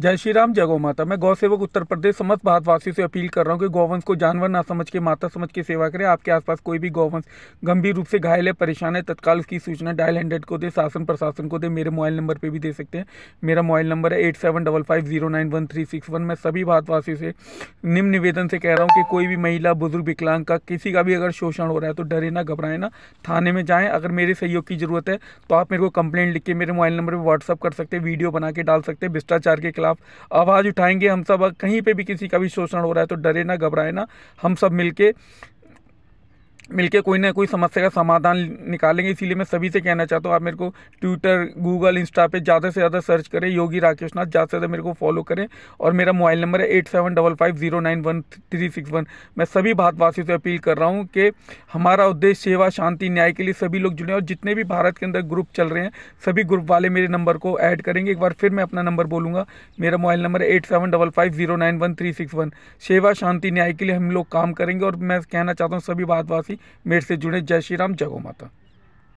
जय श्री राम जय गौ माता मैं गौ सेवक उत्तर प्रदेश समस्त भारतवासियों से अपील कर रहा हूँ कि गौवंश को जानवर ना समझ के माता समझ के सेवा करें आपके आसपास कोई भी गौवंश गंभीर रूप से घायल है परेशान है तत्काल उसकी सूचना डायल हंड्रेड को दे शासन प्रशासन को दे मेरे मोबाइल नंबर पर भी दे सकते हैं मेरा मोबाइल नंबर है eight seven double five zero nine one three six one मैं सभी भारतवासी से निम्न निवेदन से कह रहा हूँ कि कोई भी महिला बुजुर्ग विकलांग का किसी का भी अगर शोषण हो रहा है तो डरे ना घबराए ना थाने में जाएँ अगर मेरे सहयोग की जरूरत है तो आप मेरे को कंप्लेंट लिख के मेरे मोबाइल नंबर पर व्हाट्सअप कर सकते हैं वीडियो बना के डाल सकते हैं भ्रष्टाचार के खिलाफ आवाज़ उठाएंगे हम सब कहीं पे भी किसी का भी शोषण हो रहा है तो डरे ना घबराए ना हम सब मिलके मिलके कोई ना कोई समस्या का समाधान निकालेंगे इसीलिए मैं सभी से कहना चाहता हूँ आप मेरे को ट्विटर गूगल इंस्टा पे ज़्यादा से ज़्यादा सर्च करें योगी राकेश नाथ ज़्यादा से ज़्यादा मेरे को फॉलो करें और मेरा मोबाइल नंबर है eight seven double five zero nine one three six one मैं सभी भारतवासियों से अपील कर रहा हूँ कि हमारा उद्देश्य सेवा शांति न्याय के लिए सभी लोग जुड़े और जितने भी भारत के अंदर ग्रुप चल रहे हैं सभी ग्रुप वाले मेरे नंबर को ऐड करेंगे एक बार फिर मैं अपना नंबर बोलूँगा मेरा मोबाइल नंबर है eight seven double five zero nine one three six one सेवा शांति न्याय के लिए हम लोग काम करेंगे और मैं कहना चाहता हूँ सभी भारतवासी मेरे से जुड़े जय श्री राम जगो माता